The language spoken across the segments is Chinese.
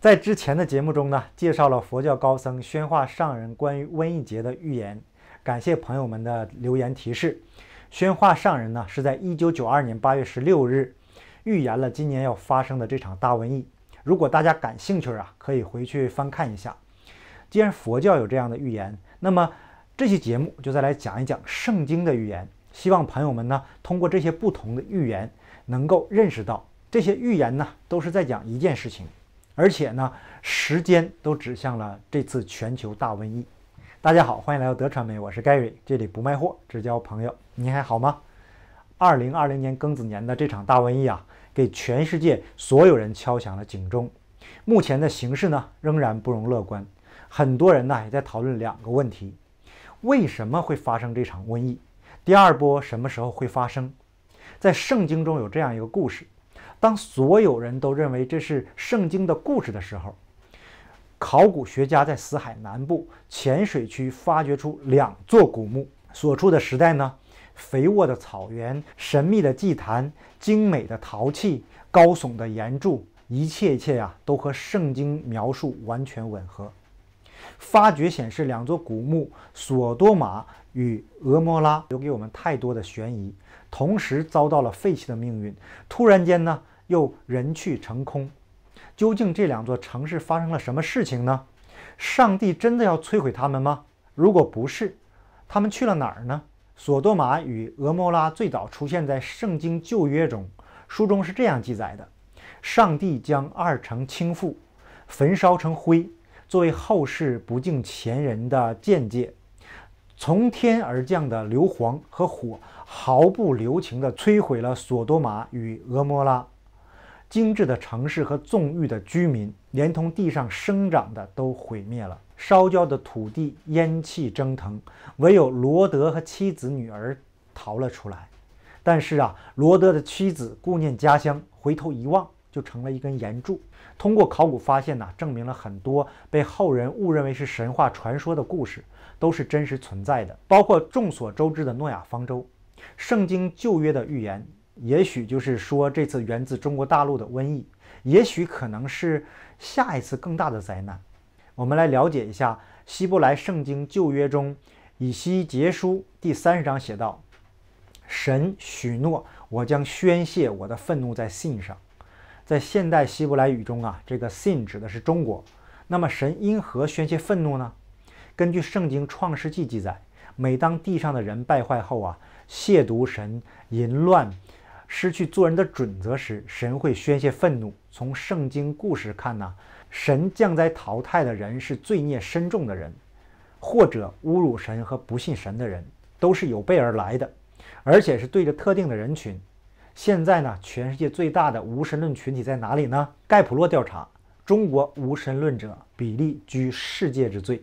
在之前的节目中呢，介绍了佛教高僧宣化上人关于瘟疫节的预言。感谢朋友们的留言提示。宣化上人呢是在1992年8月16日预言了今年要发生的这场大瘟疫。如果大家感兴趣啊，可以回去翻看一下。既然佛教有这样的预言，那么这期节目就再来讲一讲圣经的预言。希望朋友们呢，通过这些不同的预言，能够认识到这些预言呢都是在讲一件事情。而且呢，时间都指向了这次全球大瘟疫。大家好，欢迎来到德传媒，我是盖瑞。这里不卖货，只交朋友。您还好吗？二零二零年庚子年的这场大瘟疫啊，给全世界所有人敲响了警钟。目前的形势呢，仍然不容乐观。很多人呢也在讨论两个问题：为什么会发生这场瘟疫？第二波什么时候会发生？在圣经中有这样一个故事。当所有人都认为这是圣经的故事的时候，考古学家在死海南部浅水区发掘出两座古墓。所处的时代呢？肥沃的草原、神秘的祭坛、精美的陶器、高耸的岩柱，一切一切呀，都和圣经描述完全吻合。发掘显示，两座古墓——索多玛与俄摩拉，留给我们太多的悬疑，同时遭到了废弃的命运。突然间呢？又人去成空，究竟这两座城市发生了什么事情呢？上帝真的要摧毁他们吗？如果不是，他们去了哪儿呢？索多玛与俄摩拉最早出现在《圣经旧约》中，书中是这样记载的：上帝将二城倾覆，焚烧成灰，作为后世不敬前人的见解。从天而降的硫磺和火，毫不留情地摧毁了索多玛与俄摩拉。精致的城市和纵欲的居民，连同地上生长的都毁灭了。烧焦的土地，烟气蒸腾，唯有罗德和妻子女儿逃了出来。但是啊，罗德的妻子顾念家乡，回头一望，就成了一根岩柱。通过考古发现呢，证明了很多被后人误认为是神话传说的故事都是真实存在的，包括众所周知的诺亚方舟、圣经旧约的预言。也许就是说，这次源自中国大陆的瘟疫，也许可能是下一次更大的灾难。我们来了解一下《希伯来圣经旧约》中《以西结书》第三十章写道：“神许诺，我将宣泄我的愤怒在信上。”在现代希伯来语中啊，这个信指的是中国。那么，神因何宣泄愤怒呢？根据《圣经创世纪》记载，每当地上的人败坏后啊，亵渎神、淫乱。失去做人的准则时，神会宣泄愤怒。从圣经故事看呢，神降灾淘汰的人是罪孽深重的人，或者侮辱神和不信神的人，都是有备而来的，而且是对着特定的人群。现在呢，全世界最大的无神论群体在哪里呢？盖普洛调查，中国无神论者比例居世界之最。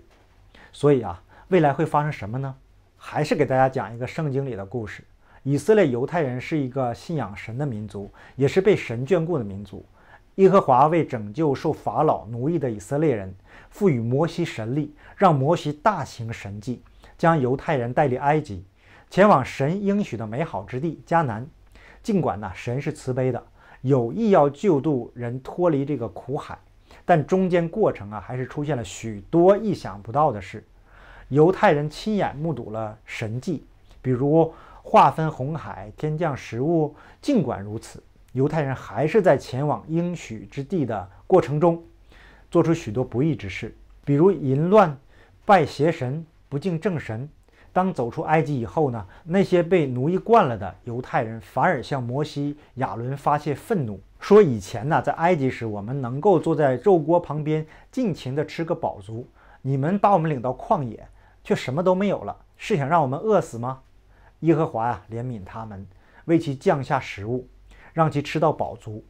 所以啊，未来会发生什么呢？还是给大家讲一个圣经里的故事。以色列犹太人是一个信仰神的民族，也是被神眷顾的民族。耶和华为拯救受法老奴役的以色列人，赋予摩西神力，让摩西大行神迹，将犹太人带离埃及，前往神应许的美好之地迦南。尽管呢神是慈悲的，有意要救度人脱离这个苦海，但中间过程啊还是出现了许多意想不到的事。犹太人亲眼目睹了神迹，比如。划分红海，天降食物。尽管如此，犹太人还是在前往应许之地的过程中，做出许多不义之事，比如淫乱、拜邪神、不敬正神。当走出埃及以后呢，那些被奴役惯了的犹太人反而向摩西、亚伦发泄愤怒，说：“以前呢，在埃及时，我们能够坐在肉锅旁边，尽情的吃个饱足；你们把我们领到旷野，却什么都没有了，是想让我们饿死吗？”耶和华啊怜悯他们，为其降下食物，让其吃到饱足。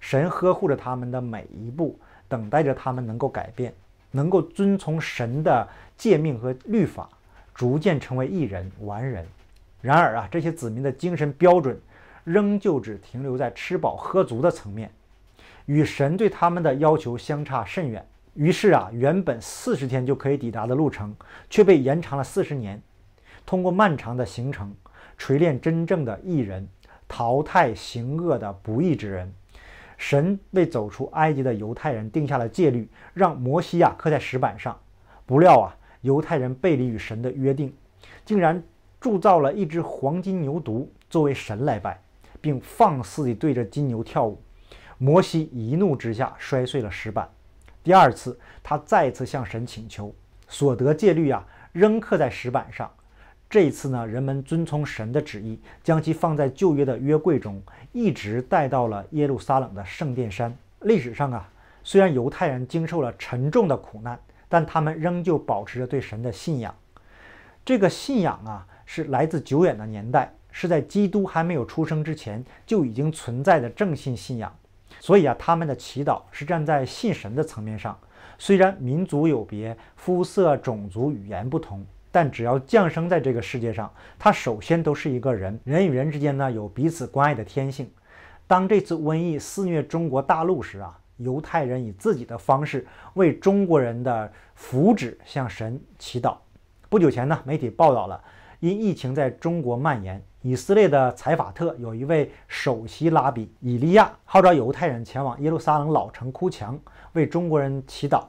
神呵护着他们的每一步，等待着他们能够改变，能够遵从神的诫命和律法，逐渐成为一人完人。然而啊，这些子民的精神标准仍旧只停留在吃饱喝足的层面，与神对他们的要求相差甚远。于是啊，原本四十天就可以抵达的路程，却被延长了四十年。通过漫长的行程，锤炼真正的义人，淘汰行恶的不义之人。神为走出埃及的犹太人定下了戒律，让摩西啊刻在石板上。不料啊，犹太人背离与神的约定，竟然铸造了一只黄金牛犊作为神来拜，并放肆地对着金牛跳舞。摩西一怒之下摔碎了石板。第二次，他再次向神请求，所得戒律啊仍刻在石板上。这一次呢，人们遵从神的旨意，将其放在旧约的约柜中，一直带到了耶路撒冷的圣殿山。历史上啊，虽然犹太人经受了沉重的苦难，但他们仍旧保持着对神的信仰。这个信仰啊，是来自久远的年代，是在基督还没有出生之前就已经存在的正信信仰。所以啊，他们的祈祷是站在信神的层面上。虽然民族有别，肤色、种族、语言不同。但只要降生在这个世界上，他首先都是一个人。人与人之间呢，有彼此关爱的天性。当这次瘟疫肆虐中国大陆时啊，犹太人以自己的方式为中国人的福祉向神祈祷。不久前呢，媒体报道了，因疫情在中国蔓延，以色列的财法特有一位首席拉比以利亚号召犹太人前往耶路撒冷老城哭墙，为中国人祈祷。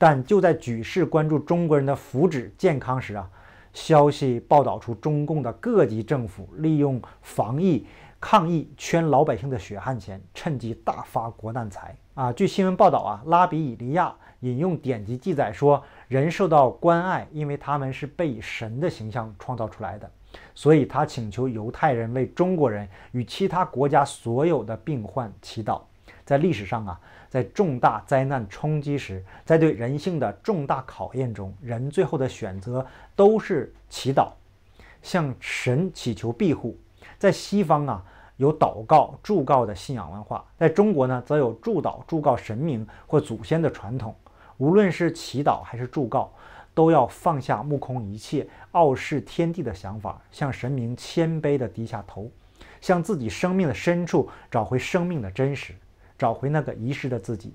但就在举世关注中国人的福祉、健康时啊，消息报道出中共的各级政府利用防疫、抗疫圈老百姓的血汗钱，趁机大发国难财啊！据新闻报道啊，拉比以利亚引用典籍记载说，人受到关爱，因为他们是被神的形象创造出来的，所以他请求犹太人为中国人与其他国家所有的病患祈祷。在历史上啊，在重大灾难冲击时，在对人性的重大考验中，人最后的选择都是祈祷，向神祈求庇护。在西方啊，有祷告祝告的信仰文化；在中国呢，则有祝祷祝告神明或祖先的传统。无论是祈祷还是祝告，都要放下目空一切、傲视天地的想法，向神明谦卑地低下头，向自己生命的深处找回生命的真实。找回那个遗失的自己。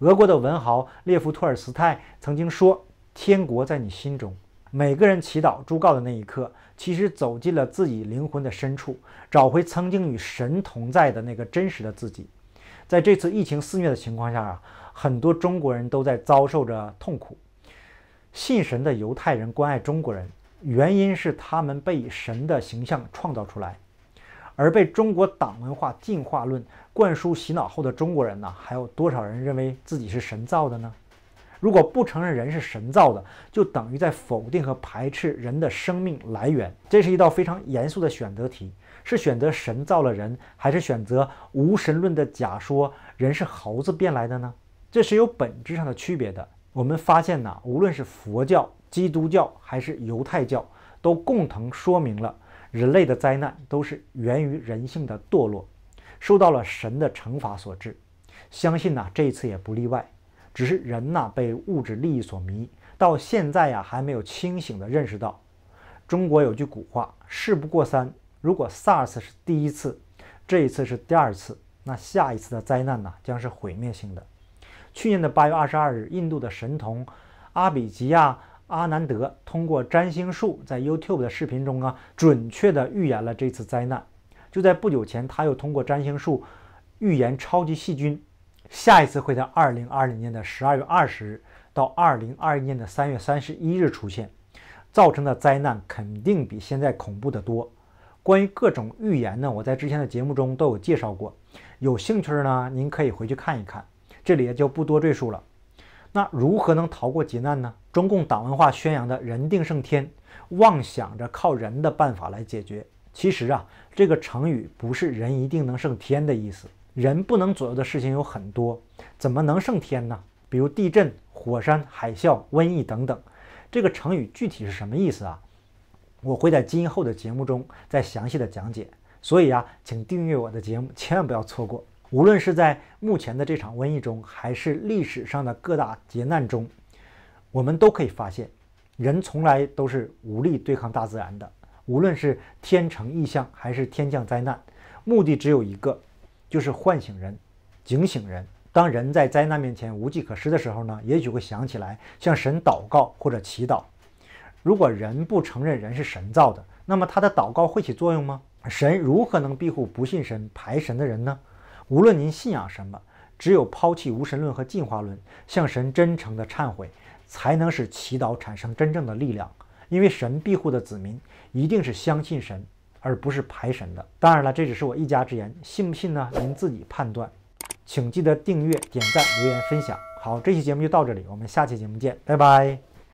俄国的文豪列夫·托尔斯泰曾经说：“天国在你心中。”每个人祈祷祝告的那一刻，其实走进了自己灵魂的深处，找回曾经与神同在的那个真实的自己。在这次疫情肆虐的情况下啊，很多中国人都在遭受着痛苦。信神的犹太人关爱中国人，原因是他们被神的形象创造出来。而被中国党文化进化论灌输洗脑后的中国人呢，还有多少人认为自己是神造的呢？如果不承认人是神造的，就等于在否定和排斥人的生命来源。这是一道非常严肃的选择题：是选择神造了人，还是选择无神论的假说，人是猴子变来的呢？这是有本质上的区别的。我们发现呢，无论是佛教、基督教还是犹太教，都共同说明了。人类的灾难都是源于人性的堕落，受到了神的惩罚所致。相信呢，这一次也不例外。只是人呐，被物质利益所迷，到现在呀，还没有清醒的认识到。中国有句古话：“事不过三。”如果 SARS 是第一次，这一次是第二次，那下一次的灾难呢，将是毁灭性的。去年的八月二十二日，印度的神童阿比吉亚。阿南德通过占星术在 YouTube 的视频中啊，准确地预言了这次灾难。就在不久前，他又通过占星术预言超级细菌下一次会在2020年的12月20日到2021年的3月31日出现，造成的灾难肯定比现在恐怖得多。关于各种预言呢，我在之前的节目中都有介绍过，有兴趣呢您可以回去看一看，这里就不多赘述了。那如何能逃过劫难呢？中共党文化宣扬的人定胜天，妄想着靠人的办法来解决。其实啊，这个成语不是人一定能胜天的意思，人不能左右的事情有很多，怎么能胜天呢？比如地震、火山、海啸、瘟疫等等。这个成语具体是什么意思啊？我会在今后的节目中再详细的讲解。所以啊，请订阅我的节目，千万不要错过。无论是在目前的这场瘟疫中，还是历史上的各大劫难中，我们都可以发现，人从来都是无力对抗大自然的。无论是天成异象，还是天降灾难，目的只有一个，就是唤醒人、警醒人。当人在灾难面前无计可施的时候呢，也许会想起来向神祷告或者祈祷。如果人不承认人是神造的，那么他的祷告会起作用吗？神如何能庇护不信神、排神的人呢？无论您信仰什么，只有抛弃无神论和进化论，向神真诚的忏悔，才能使祈祷产生真正的力量。因为神庇护的子民一定是相信神，而不是排神的。当然了，这只是我一家之言，信不信呢？您自己判断。请记得订阅、点赞、留言、分享。好，这期节目就到这里，我们下期节目见，拜拜。